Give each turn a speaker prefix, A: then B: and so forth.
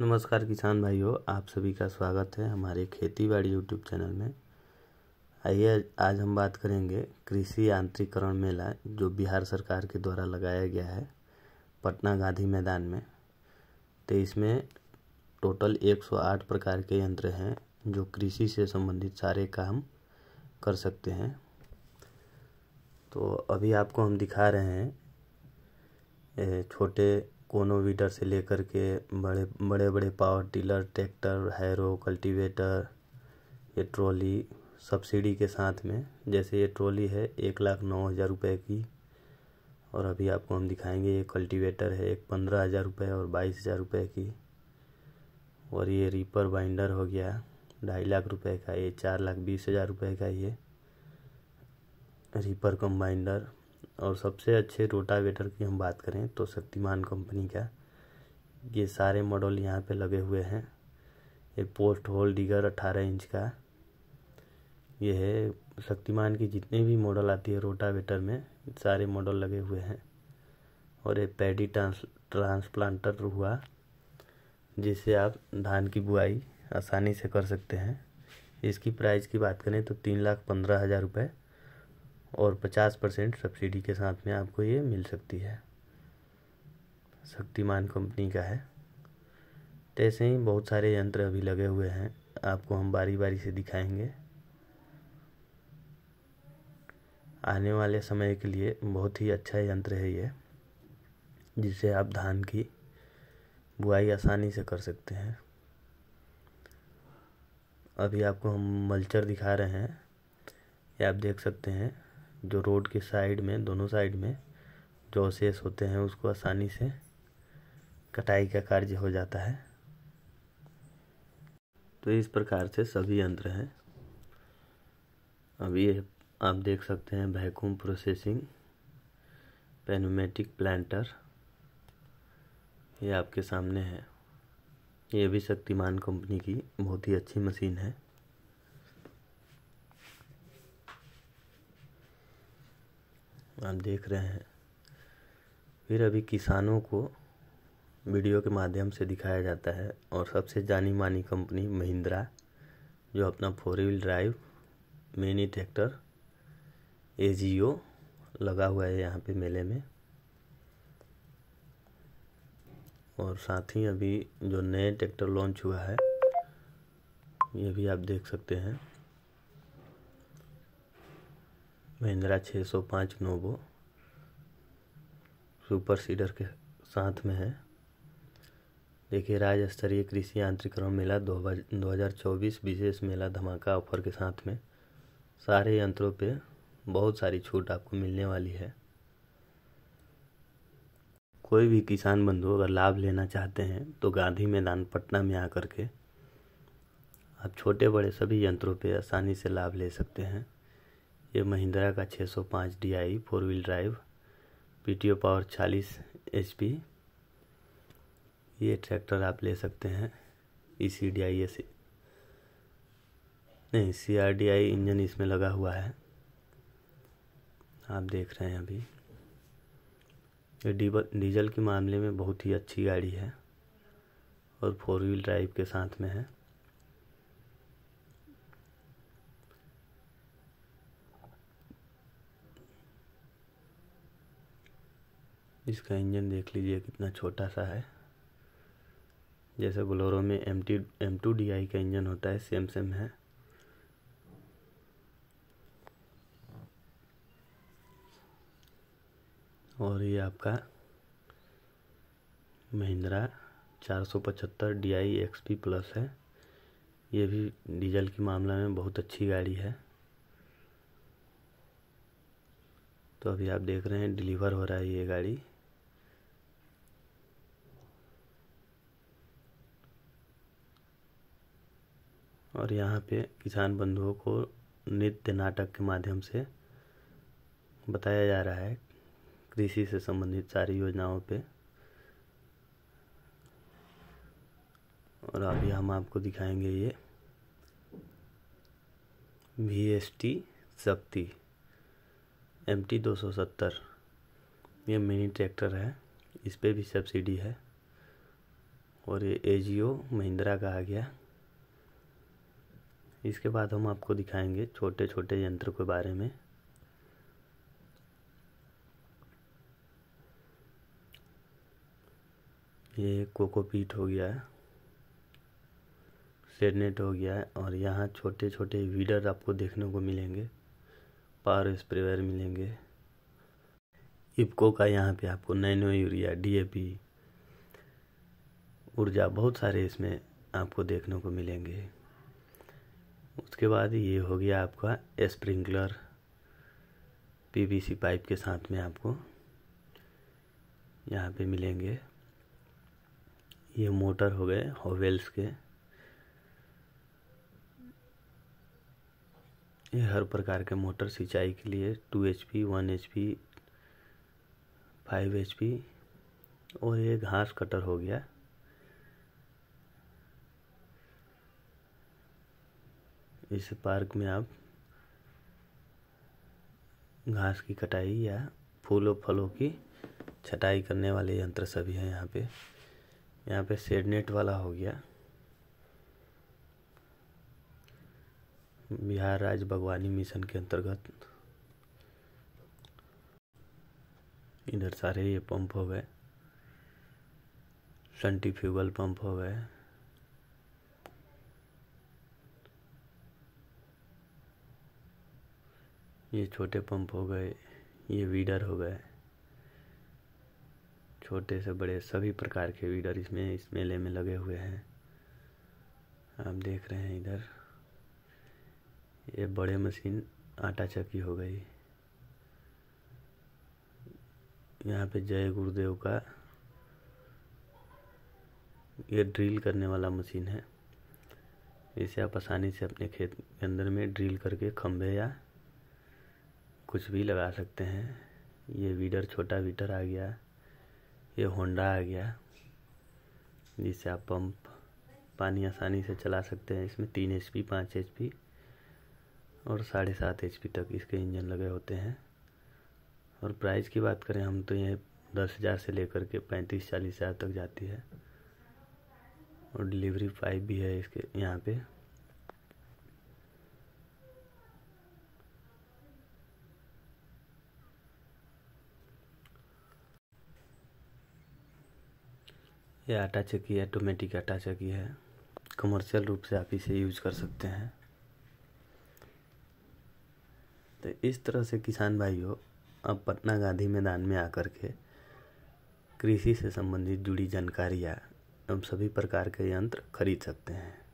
A: नमस्कार किसान भाइयों आप सभी का स्वागत है हमारे खेती बाड़ी यूट्यूब चैनल में आइए आज हम बात करेंगे कृषि यांत्रिकरण मेला जो बिहार सरकार के द्वारा लगाया गया है पटना गांधी मैदान में तो इसमें टोटल 108 प्रकार के यंत्र हैं जो कृषि से संबंधित सारे काम कर सकते हैं तो अभी आपको हम दिखा रहे हैं छोटे कोनो वीडर से लेकर के बड़े बड़े बड़े power tiller tractor harrow cultivator ये ट्रॉली सब्सिडी के साथ में जैसे ये ट्रॉली है एक लाख नौ हज़ार रुपये की और अभी आपको हम दिखाएंगे ये कल्टीवेटर है एक पंद्रह हज़ार रुपये और बाईस हज़ार रुपये की और ये रीपर बाइंडर हो गया ढाई लाख रुपए का ये चार लाख बीस हज़ार रुपये का ये रीपर कम्बाइंडर और सबसे अच्छे रोटावेटर की हम बात करें तो शक्तिमान कंपनी का ये सारे मॉडल यहाँ पे लगे हुए हैं ये पोस्ट होल डिगर अट्ठारह इंच का ये है शक्तिमान की जितने भी मॉडल आती है रोटावेटर में सारे मॉडल लगे हुए हैं और ये पैडी ट्रांस ट्रांसप्लांटर हुआ जिससे आप धान की बुआई आसानी से कर सकते हैं इसकी प्राइस की बात करें तो तीन लाख पंद्रह हज़ार रुपये और पचास परसेंट सब्सिडी के साथ में आपको ये मिल सकती है शक्तिमान कंपनी का है तो ऐसे ही बहुत सारे यंत्र अभी लगे हुए हैं आपको हम बारी बारी से दिखाएंगे आने वाले समय के लिए बहुत ही अच्छा यंत्र है ये जिससे आप धान की बुआई आसानी से कर सकते हैं अभी आपको हम मल्चर दिखा रहे हैं ये आप देख सकते हैं जो रोड के साइड में दोनों साइड में जो अवशेष होते हैं उसको आसानी से कटाई का कार्य हो जाता है तो इस प्रकार से सभी यंत्र हैं अभी आप देख सकते हैं वैक्यूम प्रोसेसिंग पेनोमेटिक प्लांटर ये आपके सामने है ये भी शक्तिमान कंपनी की बहुत ही अच्छी मशीन है आप देख रहे हैं फिर अभी किसानों को वीडियो के माध्यम से दिखाया जाता है और सबसे जानी मानी कंपनी महिंद्रा जो अपना four wheel drive mini tractor ए लगा हुआ है यहाँ पे मेले में और साथ ही अभी जो नए ट्रैक्टर लॉन्च हुआ है ये भी आप देख सकते हैं महिंद्रा छः सौ पाँच नोवो सुपर सीडर के साथ में है देखिए राज्य स्तरीय कृषि यांत्रिकरण मेला दो हज़ार चौबीस विशेष मेला धमाका ऑफर के साथ में सारे यंत्रों पे बहुत सारी छूट आपको मिलने वाली है कोई भी किसान बंधु अगर लाभ लेना चाहते हैं तो गांधी मैदान पटना में आकर के आप छोटे बड़े सभी यंत्रों पे आसानी से लाभ ले सकते हैं ये महिंद्रा का 605 I four wheel drive P power 40 P ये ट्रैक्टर आप ले सकते हैं ई सी डी आई एस नहीं C R D I engine इसमें लगा हुआ है आप देख रहे हैं अभी ये डीजल के मामले में बहुत ही अच्छी गाड़ी है और फोर व्हील ड्राइव के साथ में है इसका इंजन देख लीजिए कितना छोटा सा है जैसे बोलोरो में M T M two D I का इंजन होता है सेम सेम है और ये आपका महिंद्रा चार सौ पचहत्तर D I X P plus है ये भी डीजल के मामला में बहुत अच्छी गाड़ी है तो अभी आप देख रहे हैं डिलीवर हो रहा है ये गाड़ी और यहाँ पे किसान बंधुओं को नृत्य नाटक के माध्यम से बताया जा रहा है कृषि से संबंधित सारी योजनाओं पे और अभी हम आपको दिखाएंगे ये V S T Shakti M T दो सौ सत्तर ये मिनी ट्रैक्टर है इस पर भी सब्सिडी है और ये ओ महिंद्रा का आ गया इसके बाद हम आपको दिखाएंगे छोटे छोटे यंत्र के बारे में ये कोकोपीट हो गया है सेडनेट हो गया है और यहाँ छोटे छोटे वीडर आपको देखने को मिलेंगे पावर स्प्रेयर मिलेंगे इपको का यहाँ पे आपको नैनो यूरिया डीएपी ऊर्जा बहुत सारे इसमें आपको देखने को मिलेंगे उसके बाद ये हो गया आपका स्प्रिंकलर पीवीसी पाइप के साथ में आपको यहाँ पे मिलेंगे ये मोटर हो गए होवेल्स के ये हर प्रकार के मोटर सिंचाई के लिए two H P one H P five H P और ये घास कटर हो गया इस पार्क में आप घास की कटाई या फूलों फलों की छटाई करने वाले यंत्र सभी हैं यहाँ पे यहाँ पे सेड नेट वाला हो गया बिहार राज्य बागवानी मिशन के अंतर्गत इधर सारे ये पंप हो गए सन्टी पंप हो गए ये छोटे पंप हो गए ये वीडर हो गए छोटे से बड़े सभी प्रकार के वीडर इसमें इस मेले में लगे हुए हैं आप देख रहे हैं इधर ये बड़े मशीन आटा चक्की हो गई यहाँ पे जय गुरुदेव का ये ड्रिल करने वाला मशीन है इसे आप आसानी से अपने खेत के अंदर में ड्रिल करके खम्भे या कुछ भी लगा सकते हैं ये वीडर छोटा वीडर आ गया ये होंडा आ गया जिससे आप पंप पानी आसानी से चला सकते हैं इसमें तीन एच पी पाँच एच पी और साढ़े सात एच पी तक इसके इंजन लगे होते हैं और प्राइस की बात करें हम तो ये दस हज़ार से लेकर के पैंतीस चालीस हज़ार तक जाती है और डिलीवरी पाइप भी है इसके यहाँ पे ये आटा चक्की है आटा चक्की है कमर्शियल रूप से आप इसे यूज कर सकते हैं तो इस तरह से किसान भाइयों अब पटना गांधी मैदान में आकर के कृषि से संबंधित जुड़ी जानकारियाँ एवं सभी प्रकार के यंत्र खरीद सकते हैं